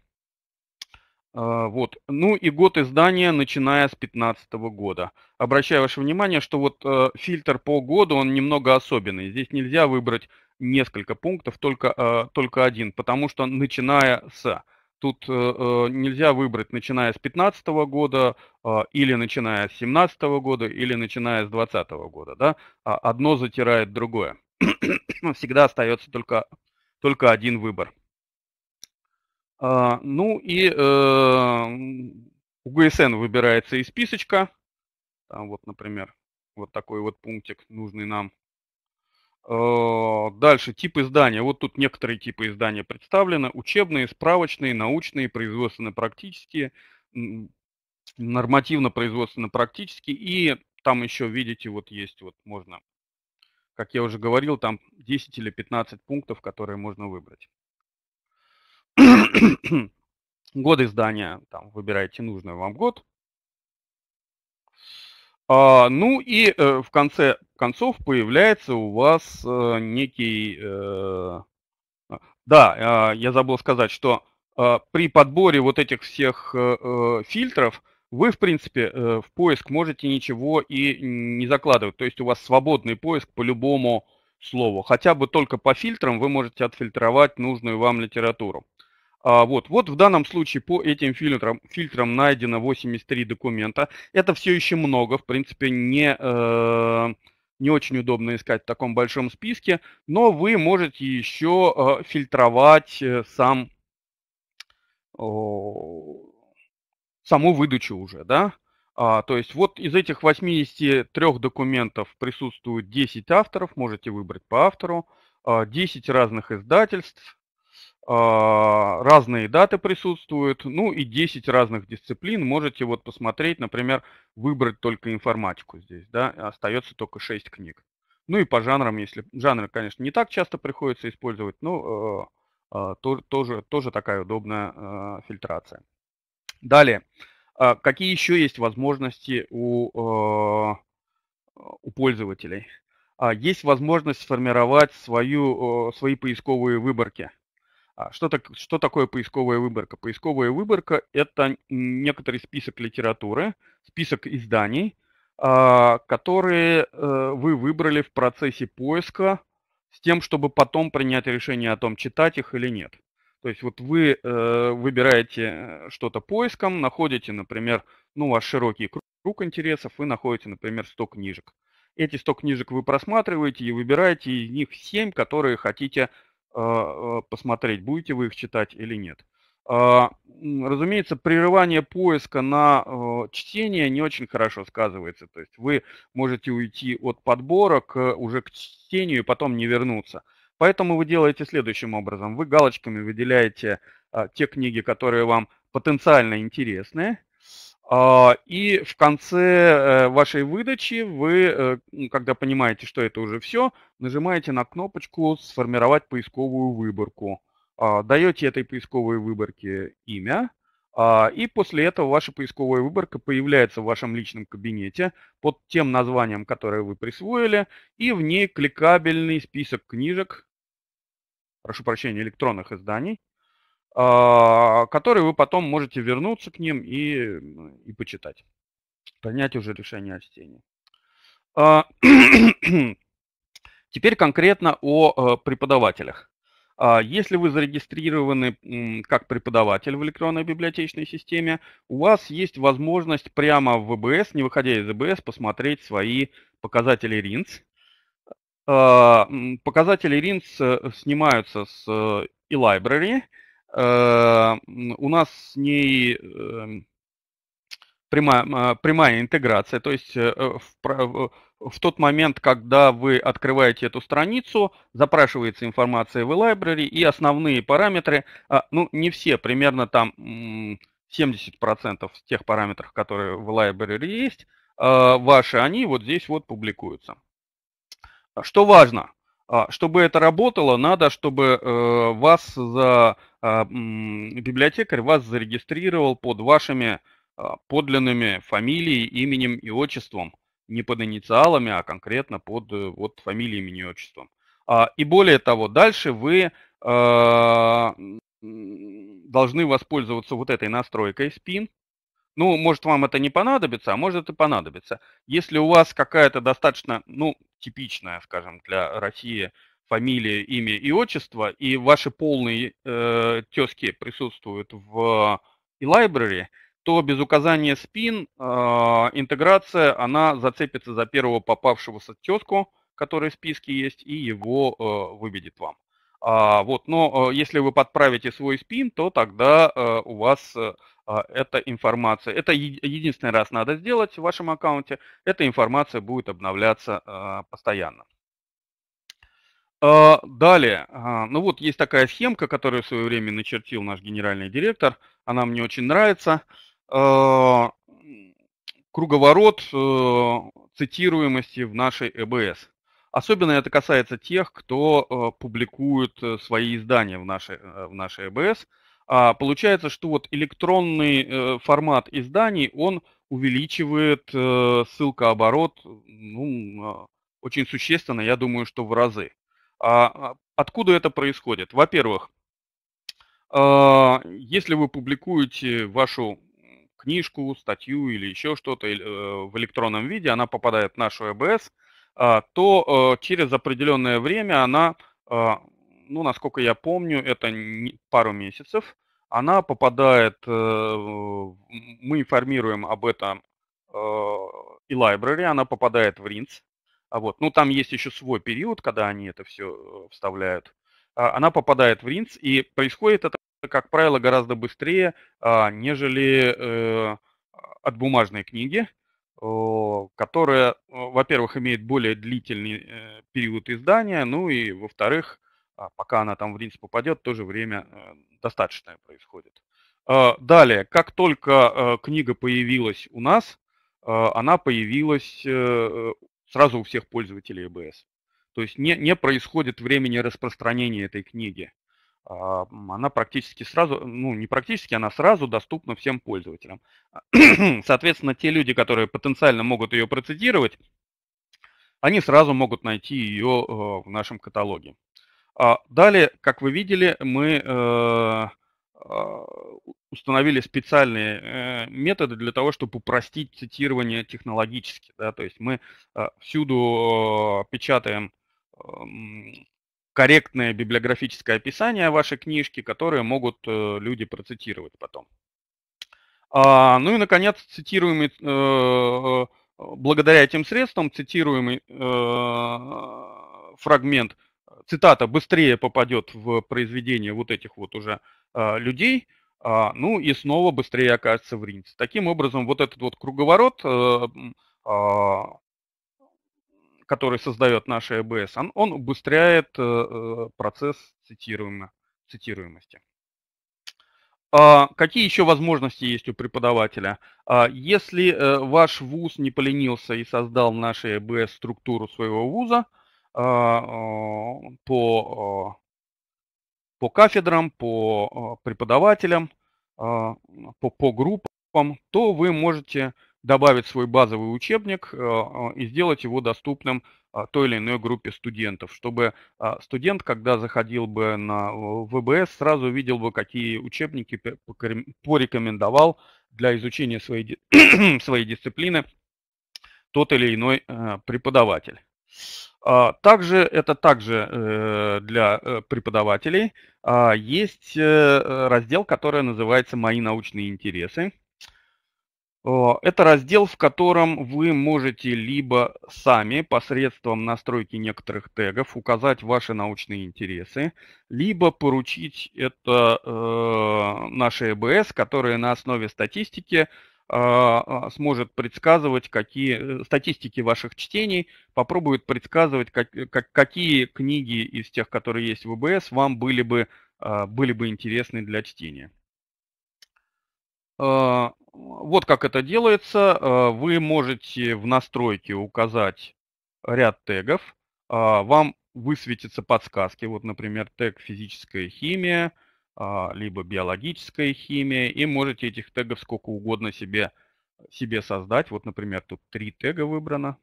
Вот. Ну и год издания, начиная с 2015 года. Обращаю ваше внимание, что вот э, фильтр по году, он немного особенный. Здесь нельзя выбрать несколько пунктов, только, э, только один, потому что начиная с... Тут э, э, нельзя выбрать, начиная с 2015 года или начиная с 2017 года или начиная с 2020 года. Да? А одно затирает другое. Всегда остается только, только один выбор. А, ну и эм, ГСН выбирается из списочка. Там вот, например, вот такой вот пунктик нужный нам. Э, дальше, тип издания. Вот тут некоторые типы издания представлены. Учебные, справочные, научные, производственно-практические, нормативно-производственно-практические. И там еще, видите, вот есть, вот можно, как я уже говорил, там 10 или 15 пунктов, которые можно выбрать. год издания, там выбираете нужный вам год. А, ну и э, в конце концов появляется у вас э, некий... Э, а, да, э, я забыл сказать, что э, при подборе вот этих всех э, э, фильтров вы, в принципе, э, в поиск можете ничего и не закладывать. То есть у вас свободный поиск по любому слову. Хотя бы только по фильтрам вы можете отфильтровать нужную вам литературу. А, вот, вот в данном случае по этим фильтрам, фильтрам найдено 83 документа. Это все еще много, в принципе, не, э, не очень удобно искать в таком большом списке, но вы можете еще э, фильтровать э, сам, саму выдачу уже, да? А, то есть вот из этих 83 документов присутствуют 10 авторов, можете выбрать по автору, 10 а, разных издательств, а, разные даты присутствуют, ну и 10 разных дисциплин. Можете вот посмотреть, например, выбрать только информатику здесь, да, остается только 6 книг. Ну и по жанрам, если жанры, конечно, не так часто приходится использовать, но а, а, тоже, тоже такая удобная фильтрация. Далее, какие еще есть возможности у, у пользователей? Есть возможность сформировать свою, свои поисковые выборки – а что, так, что такое поисковая выборка? Поисковая выборка – это некоторый список литературы, список изданий, а, которые э, вы выбрали в процессе поиска с тем, чтобы потом принять решение о том, читать их или нет. То есть вот вы э, выбираете э, что-то поиском, находите, например, ну, ваш широкий круг интересов, вы находите, например, 100 книжек. Эти 100 книжек вы просматриваете и выбираете из них 7, которые хотите Э, э, посмотреть, будете вы их читать или нет. А, разумеется, прерывание поиска на э, чтение не очень хорошо сказывается. То есть вы можете уйти от подбора к, уже к чтению и потом не вернуться. Поэтому вы делаете следующим образом. Вы галочками выделяете а, те книги, которые вам потенциально интересные а, и в конце э, вашей выдачи вы, э, ну, когда понимаете, что это уже все, нажимаете на кнопочку «Сформировать поисковую выборку». А, даете этой поисковой выборке имя, а, и после этого ваша поисковая выборка появляется в вашем личном кабинете под тем названием, которое вы присвоили, и в ней кликабельный список книжек, прошу прощения, электронных изданий, а, которые вы потом можете вернуться к ним и, ну, и почитать, принять уже решение о чтении. А, теперь конкретно о э, преподавателях. А, если вы зарегистрированы как преподаватель в электронной библиотечной системе, у вас есть возможность прямо в ВБС, не выходя из ВБС, посмотреть свои показатели РИНС. Показатели РИНС э, снимаются с eLibrary, э, Э, у нас с ней эм, прямая, а, прямая интеграция. То есть э, э, в, в тот момент, когда вы открываете эту страницу, запрашивается информация в e-library и основные параметры, а, ну не все, примерно там 70% тех параметров, которые в e-library есть, а, ваши, они вот здесь вот публикуются. Что важно? А, чтобы это работало, надо, чтобы э, вас за а, библиотекарь вас зарегистрировал под вашими а, подлинными фамилией, именем и отчеством. Не под инициалами, а конкретно под э, вот, фамилией, именем и отчеством. И более того, дальше вы должны воспользоваться вот этой настройкой SPIN, ну, может, вам это не понадобится, а может, и понадобится. Если у вас какая-то достаточно, ну, типичная, скажем, для России фамилия, имя и отчество, и ваши полные э, тески присутствуют в и library, то без указания спин э, интеграция, она зацепится за первого попавшегося тезку, который в списке есть, и его э, выведет вам. А, вот, но э, если вы подправите свой спин, то тогда э, у вас... Э, а, эта информация. Это единственный раз надо сделать в вашем аккаунте. Эта информация будет обновляться а, постоянно. А, далее, ну вот есть такая схемка, которую в свое время начертил наш генеральный директор. Она мне очень нравится. Круговорот э, цитируемости в нашей ЭБС. Особенно это касается тех, кто э, публикует э, свои издания в нашей, в нашей ЭБС. А получается, что вот электронный э, формат изданий, он увеличивает э, ссылкооборот ну, э, очень существенно, я думаю, что в разы. А, а откуда это происходит? Во-первых, э, если вы публикуете вашу книжку, статью или еще что-то э, в электронном виде, она попадает в нашу ЭБС, э, то э, через определенное время она ну, насколько я помню, это пару месяцев. Она попадает, э, мы информируем об этом э, и library, она попадает в RINS. А вот. Ну, там есть еще свой период, когда они это все э, вставляют. А, она попадает в RINS, и происходит это, как правило, гораздо быстрее, а, нежели от бумажной книги, которая, во-первых, имеет более длительный период издания, ну и, во-вторых, а пока она там в рельс попадет, тоже время э, достаточное происходит. А, далее, как только э, книга появилась у нас, э, она появилась сразу у всех пользователей EBS. То есть не, не происходит времени распространения этой книги. А, она практически сразу, ну не практически, она сразу доступна всем пользователям. Соответственно, те люди, которые потенциально могут ее процитировать, они сразу могут найти ее в нашем каталоге. А далее, как вы видели, мы э, а, установили специальные э, методы для того, чтобы упростить цитирование технологически. Да? То есть мы э, всюду печатаем корректное библиографическое описание вашей книжки, которые могут люди процитировать потом. А, ну и, наконец, цитируемый, благодаря этим средствам, цитируемый фрагмент цитата быстрее попадет в произведение вот этих вот уже а, людей, а, ну и снова быстрее окажется в ринце. Таким образом, вот этот вот круговорот, э, а, который создает наша ЭБС, он, он убыстряет э, э, процесс цитируемо, цитируемости. Какие еще возможности есть у преподавателя? Если ваш вуз не поленился и создал в нашей ЭБС структуру своего вуза, а, э, по, э, по кафедрам, по э, преподавателям, а, по, по группам, то вы можете добавить свой базовый учебник а, и сделать его доступным той или иной группе студентов, чтобы студент, когда заходил бы на ВБС, сразу видел бы, какие учебники порекомендовал для изучения своей, своей дисциплины тот или иной преподаватель. А, также это также э, для э, преподавателей а, есть э, раздел, который называется «Мои научные интересы». Это раздел, в котором вы можете либо сами посредством настройки некоторых тегов указать ваши научные интересы, либо поручить это э, нашей ЭБС, которая на основе статистики э, а, а, сможет предсказывать, какие э, статистики ваших чтений, попробует предсказывать, как, э, как, какие книги из тех, которые есть в ВБС, вам были бы, а, были бы интересны для чтения. Вот как это делается. Вы можете в настройке указать ряд тегов. Вам высветятся подсказки. Вот, например, тег «Физическая химия», а, либо биологическая химия, и можете этих тегов сколько угодно себе, себе создать. Вот, например, тут три тега выбрано.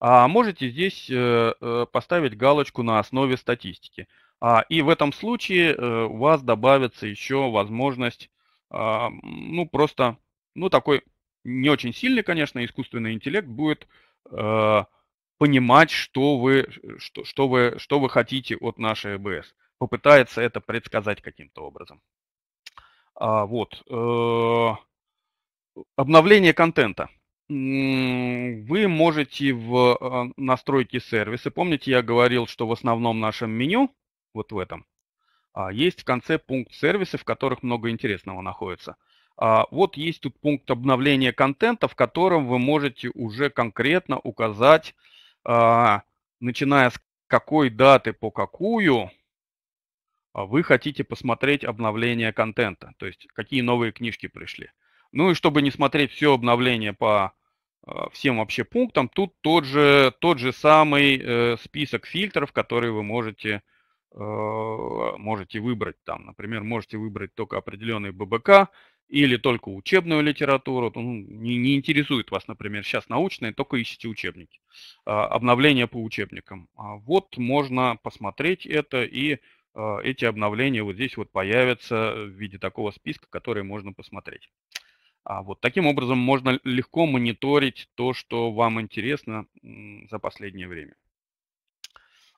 А можете здесь э, э, поставить галочку на основе статистики. А, и в этом случае э, у вас добавится еще возможность, а, ну, просто, ну, такой не очень сильный, конечно, искусственный интеллект будет понимать, что вы, что, что вы, что вы хотите от нашей ЭБС попытается это предсказать каким-то образом. А, вот. Э, обновление контента. Вы можете в а, настройке сервиса, помните, я говорил, что в основном нашем меню, вот в этом, а, есть в конце пункт сервисы, в которых много интересного находится. А вот есть тут пункт обновления контента, в котором вы можете уже конкретно указать, начиная с какой даты по какую, а вы хотите посмотреть обновление контента, то есть какие новые книжки пришли. Ну и чтобы не смотреть все обновления по а, всем вообще пунктам, тут тот же, тот же самый э, список фильтров, которые вы можете, а, можете выбрать там. Например, можете выбрать только определенный ББК или только учебную литературу. Ну, не, не интересует вас, например, сейчас научные, только ищите учебники. Обновления по учебникам. Вот можно посмотреть это и а, эти обновления вот здесь вот появятся в виде такого списка, который можно посмотреть. А вот таким образом можно легко мониторить то, что вам интересно за последнее время.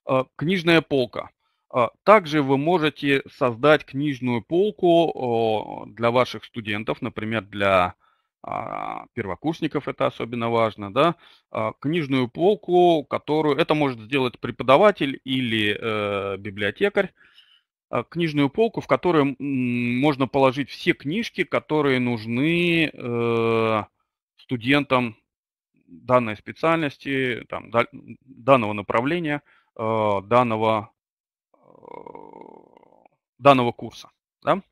А, книжная полка. А, также вы можете создать книжную полку для ваших студентов, например, для первокурсников это особенно важно, да, книжную полку, которую это может сделать преподаватель или э, библиотекарь, Э, книжную полку, в которую можно положить все книжки, которые нужны э, студентам данной специальности, там, данного направления, э, данного, данного курса. Да?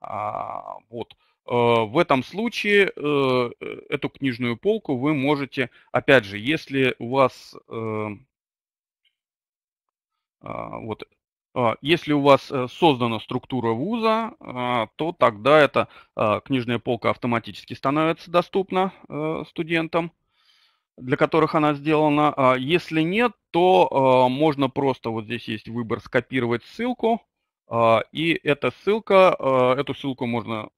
А, вот. В этом случае эту книжную полку вы можете, опять же, если у вас вот а, если у вас э, создана структура вуза, а, то тогда эта книжная полка автоматически становится доступна э, студентам, для которых она сделана. А если нет, то можно просто, вот здесь есть выбор, скопировать ссылку, и эта ссылка, эту ссылку можно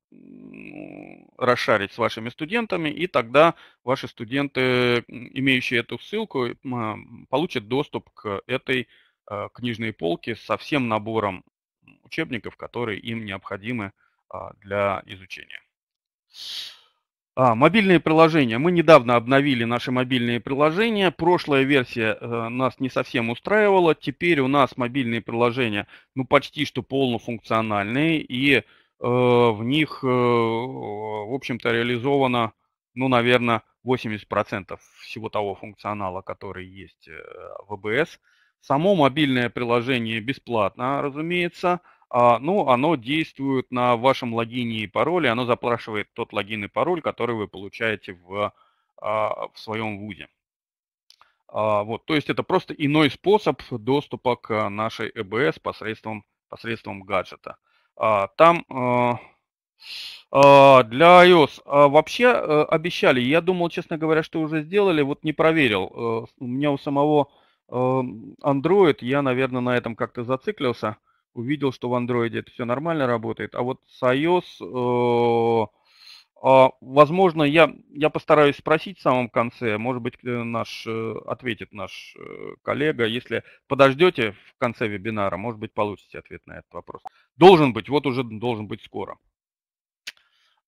расшарить с вашими студентами, и тогда ваши студенты, имеющие эту ссылку, получат доступ к этой ссылке Э, книжные полки со всем набором учебников, которые им необходимы а, для изучения. А, мобильные приложения. Мы недавно обновили наши мобильные приложения. Прошлая версия э, нас не совсем устраивала. Теперь у нас мобильные приложения ну, почти что полнофункциональные. И э, в них, э, в общем-то, реализовано, ну, наверное, 80% всего того функционала, который есть э, в ВБС. Э Само мобильное приложение бесплатно, разумеется, а, ну, оно действует на вашем логине и пароле, оно запрашивает тот логин и пароль, который вы получаете в, а, в своем ВУЗе. А, вот, то есть это просто иной способ доступа к нашей ЭБС посредством, посредством гаджета. Там э, для iOS вообще э, обещали, я думал, честно говоря, что уже сделали, вот не проверил. Э, у меня у самого Android, я, наверное, на этом как-то зациклился, увидел, что в Android это все нормально работает, а вот с iOS, э, а, возможно, я, я постараюсь спросить в самом конце, может быть, э, наш, э, ответит наш коллега, если подождете в конце вебинара, может быть, получите ответ на этот вопрос. Должен быть, вот уже должен быть скоро.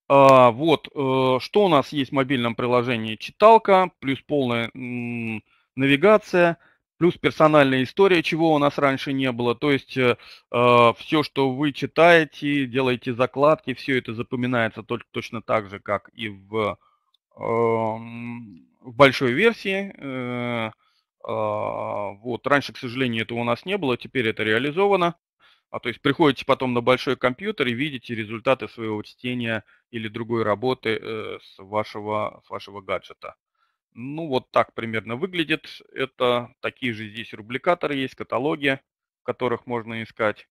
А, вот, что у нас есть в мобильном приложении? Читалка, плюс полная навигация, плюс персональная история, чего у нас раньше не было. То есть э, э все, что вы читаете, делаете закладки, все это запоминается только, точно так же, как и в, э, в большой версии. Э, э, вот раньше, к сожалению, этого у нас не было, теперь это реализовано. А то есть приходите потом на большой компьютер и видите результаты своего чтения или другой работы э, с, вашего, с вашего гаджета. Ну, вот так примерно выглядит. Это такие же здесь рубликаторы есть, каталоги, в которых можно искать.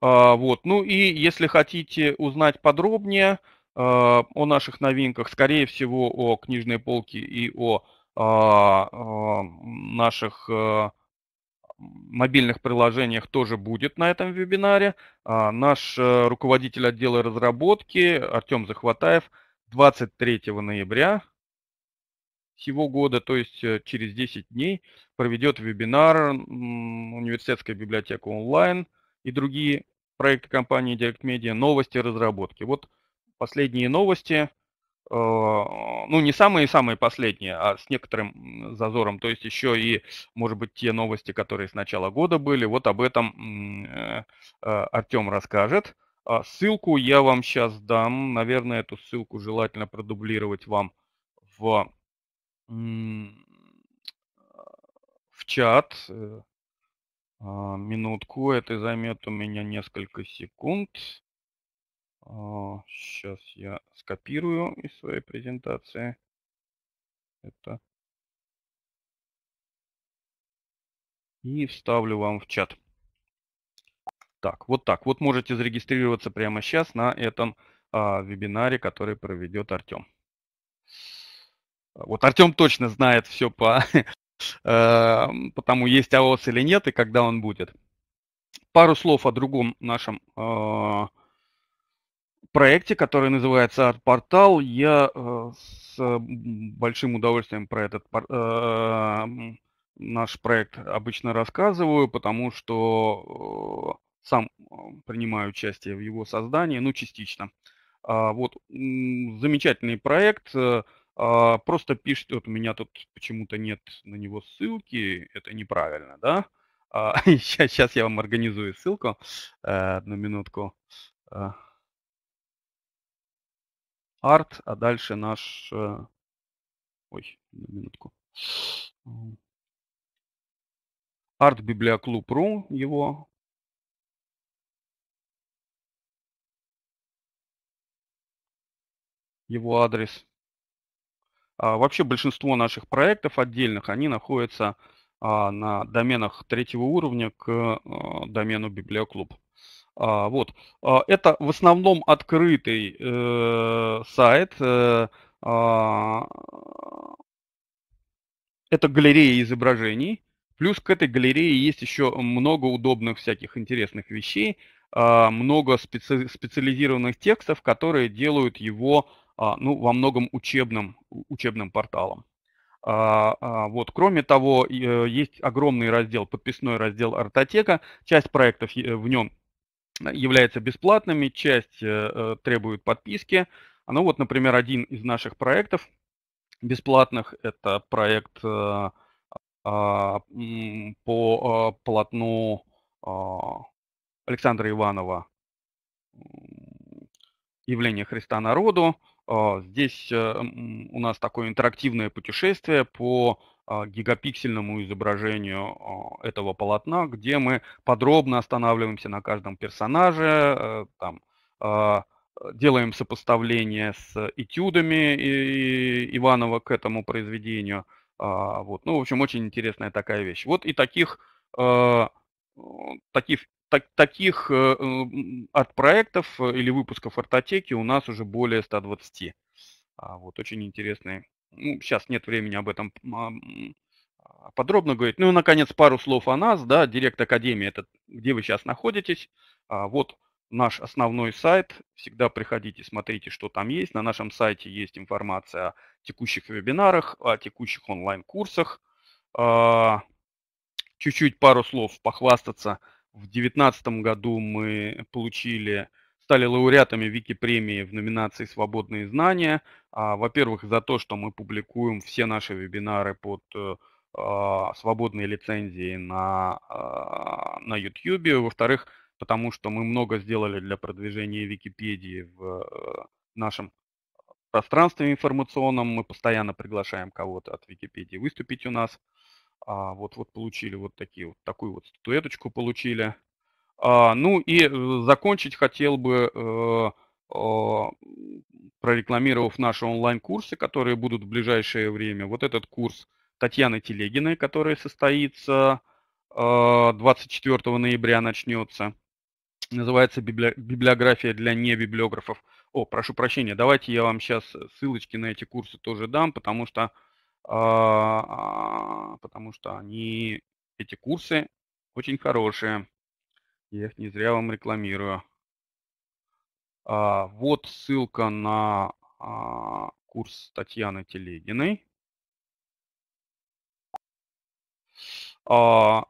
А, вот, ну и если хотите узнать подробнее э, о наших новинках, скорее всего, о книжной полке и о а, а, наших э, мобильных приложениях тоже будет на этом вебинаре. Наш э, руководитель отдела разработки Артем Захватаев – 23 ноября всего года, то есть э, через 10 дней, проведет вебинар «Университетская библиотека онлайн» и другие проекты компании Direct Media «Новости разработки». Вот последние новости, э, ну не самые-самые последние, а с некоторым зазором, то есть еще и, может быть, те новости, которые с начала года были, вот об этом э, Артем расскажет. А, ссылку я вам сейчас дам. Наверное, эту ссылку желательно продублировать вам в, в чат. Э, а, минутку, это займет у меня несколько секунд. Сейчас а, я скопирую из своей презентации. Это. И вставлю вам в чат так, вот так. Вот можете зарегистрироваться прямо сейчас на этом а, вебинаре, который проведет Артем. Вот Артем точно знает все по, эм, потому есть АОС или нет, и когда он будет. Пару слов о другом нашем а, проекте, который называется Арт-портал. Я а, с э, большим удовольствием про этот а, наш проект обычно рассказываю, потому что сам принимаю участие в его создании, ну, частично. А, вот, замечательный проект. Э, а, просто пишет, вот у меня тут почему-то нет на него ссылки, это неправильно, да? Сейчас, а, сейчас я вам организую ссылку. Э, одну минутку. Э. Арт, а дальше наш... Ой, одну минутку. Арт Библиоклуб.ру его его адрес. А, вообще большинство наших проектов отдельных, они находятся а, на доменах третьего уровня к а, домену библиоклуб. А, вот. А, это в основном открытый э, сайт. Э, а, это галерея изображений. Плюс к этой галерее есть еще много удобных всяких интересных вещей, а, много специ специализированных текстов, которые делают его а, ну, во многом учебным, учебным порталом. А, а, вот. Кроме того, э, есть огромный раздел, подписной раздел «Артотека». Часть проектов в нем э, является бесплатными, часть э, требует подписки. Ну вот, например, один из наших проектов бесплатных – это проект по полотну Александра Иванова «Явление Христа народу». А, здесь э, у нас такое интерактивное путешествие по а, гигапиксельному изображению а, этого полотна, где мы подробно останавливаемся на каждом персонаже, э, там, делаем сопоставление с этюдами Иванова к этому произведению. Вот. Ну, в общем, очень интересная такая вещь. Вот и таких, э, таких так, таких от э, проектов э, или выпусков артотеки у нас уже более 120. А вот очень интересные. Ну, сейчас нет времени об этом а, подробно говорить. Ну и, наконец, пару слов о нас. Да, Директ академии это где вы сейчас находитесь. А вот наш основной сайт. Всегда приходите, смотрите, что там есть. На нашем сайте есть информация о текущих вебинарах, о текущих онлайн-курсах. Чуть-чуть пару слов похвастаться – в 2019 году мы получили, стали лауреатами Вики-премии в номинации «Свободные знания». А, во-первых, за то, что мы публикуем все наши вебинары под э, а, свободные лицензии на, а, на YouTube. Во-вторых, потому что мы много сделали для продвижения Википедии в э, нашем пространстве информационном. Мы постоянно приглашаем кого-то от Википедии выступить у нас. А, вот, вот получили вот такие вот такую вот статуэточку получили. А, ну и э, закончить хотел бы, э, э, прорекламировав наши онлайн-курсы, которые будут в ближайшее время. Вот этот курс Татьяны Телегиной, который состоится э, а, 24 ноября начнется. Называется «Библиография для небиблиографов». О, прошу прощения, давайте я вам сейчас э, ссылочки на эти курсы тоже дам, потому что а, потому что они, эти курсы очень хорошие. Я их не зря вам рекламирую. А, вот ссылка на а, курс Татьяны Телегиной. Э,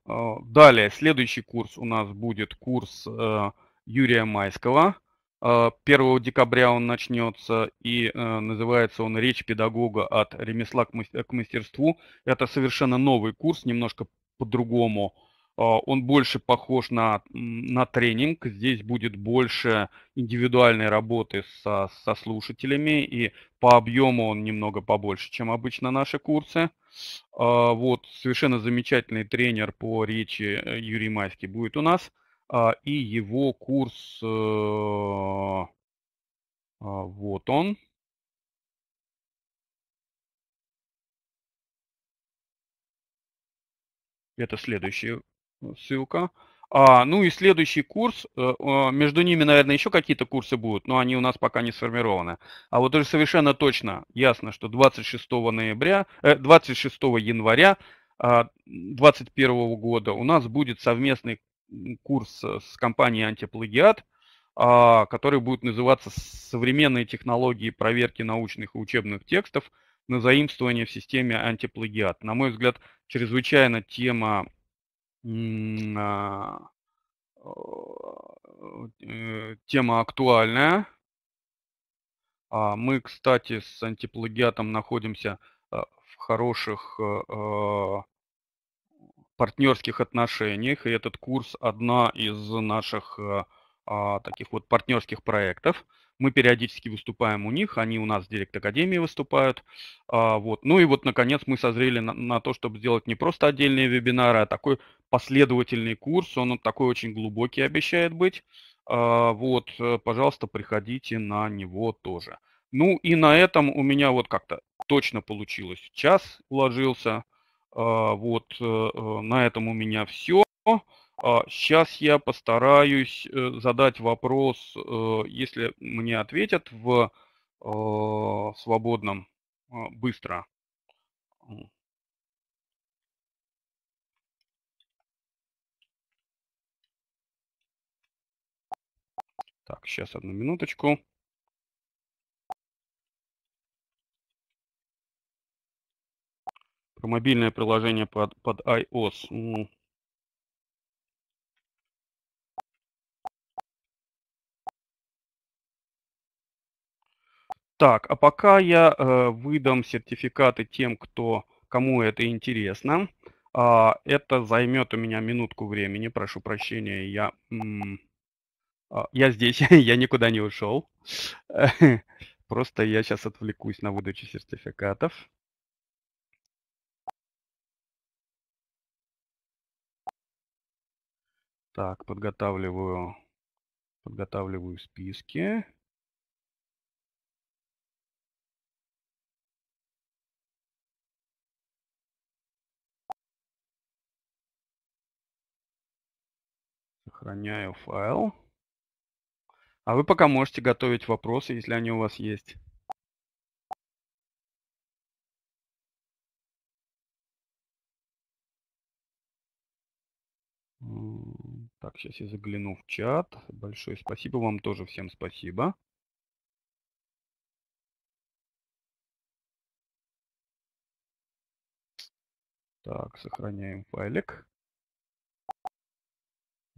далее, следующий курс у нас будет курс э, Юрия Майского. 1 а, декабря он начнется, и э, называется он «Речь педагога от ремесла к мастерству». Это совершенно новый курс, немножко по-другому. А, он больше похож на, на тренинг. Здесь будет больше индивидуальной работы со, со слушателями, и по объему он немного побольше, чем обычно наши курсы. А, вот, совершенно замечательный тренер по речи э, Юрий Майский будет у нас – а, и его курс, э, а, вот он, это следующая э, ссылка. А, ну и следующий курс, э, между ними, наверное, еще какие-то курсы будут, но они у нас пока не сформированы. А вот уже совершенно точно ясно, что 26 ноября, 26 января 2021 а, года у нас будет совместный курс э, с компанией «Антиплагиат», а, который будет называться «Современные технологии проверки научных и учебных текстов на заимствование в системе антиплагиат». На мой взгляд, чрезвычайно тема а, э, тема актуальная. А, мы, кстати, с антиплагиатом находимся э, в хороших партнерских отношениях, и этот курс одна из наших э, а, таких вот партнерских проектов. Мы периодически выступаем у них, они у нас в Директ Академии выступают. А, вот. Ну и вот, наконец, мы созрели на, на то, чтобы сделать не просто отдельные вебинары, а такой последовательный курс. Он такой очень глубокий обещает быть. А, вот, э, пожалуйста, приходите на него тоже. Ну и на этом у меня вот как-то точно получилось. Час уложился. А, вот э, э, на этом у меня все. Сейчас а, я постараюсь э, задать вопрос, если мне ответят в а, свободном быстро. Так, сейчас одну минуточку. мобильное приложение под, под iOS. Так, а пока я э, выдам сертификаты тем, кто, кому это интересно. А, это займет у меня минутку времени, прошу прощения, я, а, я здесь, я никуда не ушел. Просто я сейчас отвлекусь на выдачу сертификатов. Так, подготавливаю, подготавливаю списки. Сохраняю файл. А вы пока можете готовить вопросы, если они у вас есть. Так, сейчас я загляну в чат. Большое спасибо вам тоже, всем спасибо. Так, сохраняем файлик.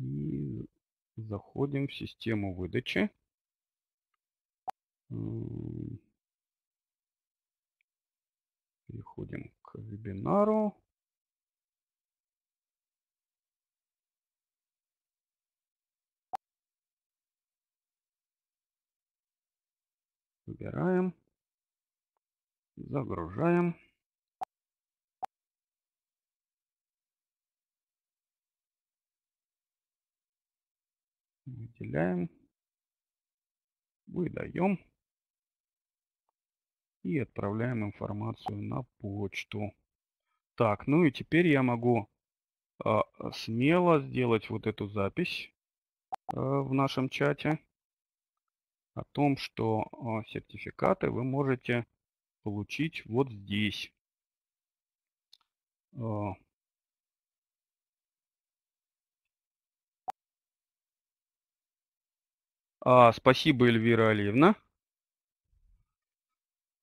И заходим в систему выдачи. Переходим к вебинару. Выбираем. Загружаем. Выделяем. Выдаем. И отправляем информацию на почту. Так, ну и теперь я могу э, смело сделать вот эту запись э, в нашем чате о том, что а, сертификаты вы можете получить вот здесь. А. а, спасибо, Эльвира Алиевна.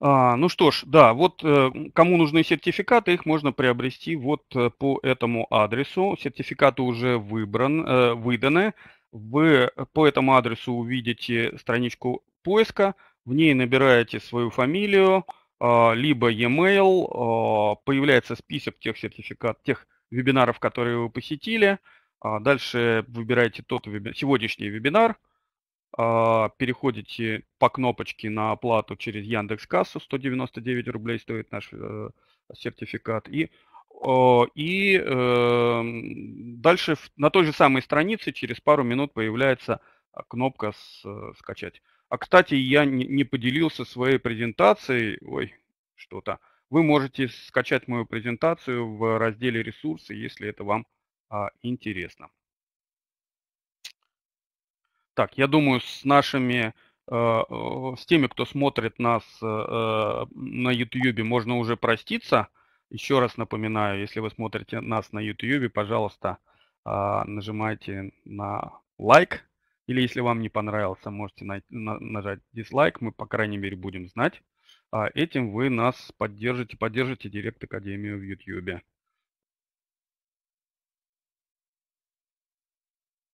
А, ну что ж, да, вот э, кому нужны сертификаты, их можно приобрести вот э, по этому адресу. Сертификаты уже выбран, э, выданы. Вы по этому адресу увидите страничку поиска, в ней набираете свою фамилию, а, либо e-mail, а, появляется список тех сертификат, тех вебинаров, которые вы посетили. А дальше выбираете тот вебинар, сегодняшний вебинар, переходите по кнопочке на оплату через Яндекс Кассу, 199 рублей стоит наш э, сертификат, и и эм, дальше на той же самой странице через пару минут появляется а, кнопка с э, «Скачать». А, кстати, я не поделился своей презентацией. Ой, что-то. Вы можете скачать мою презентацию в разделе «Ресурсы», если это вам а, интересно. Так, я думаю, с нашими, э, с теми, кто смотрит нас э, на YouTube, можно уже проститься – еще раз напоминаю, если вы смотрите нас на YouTube, пожалуйста, а, нажимайте на лайк. Или если вам не понравился, можете нажать дизлайк. Мы, по крайней мере, будем знать. А этим вы нас поддержите, поддержите Директ Академию в YouTube.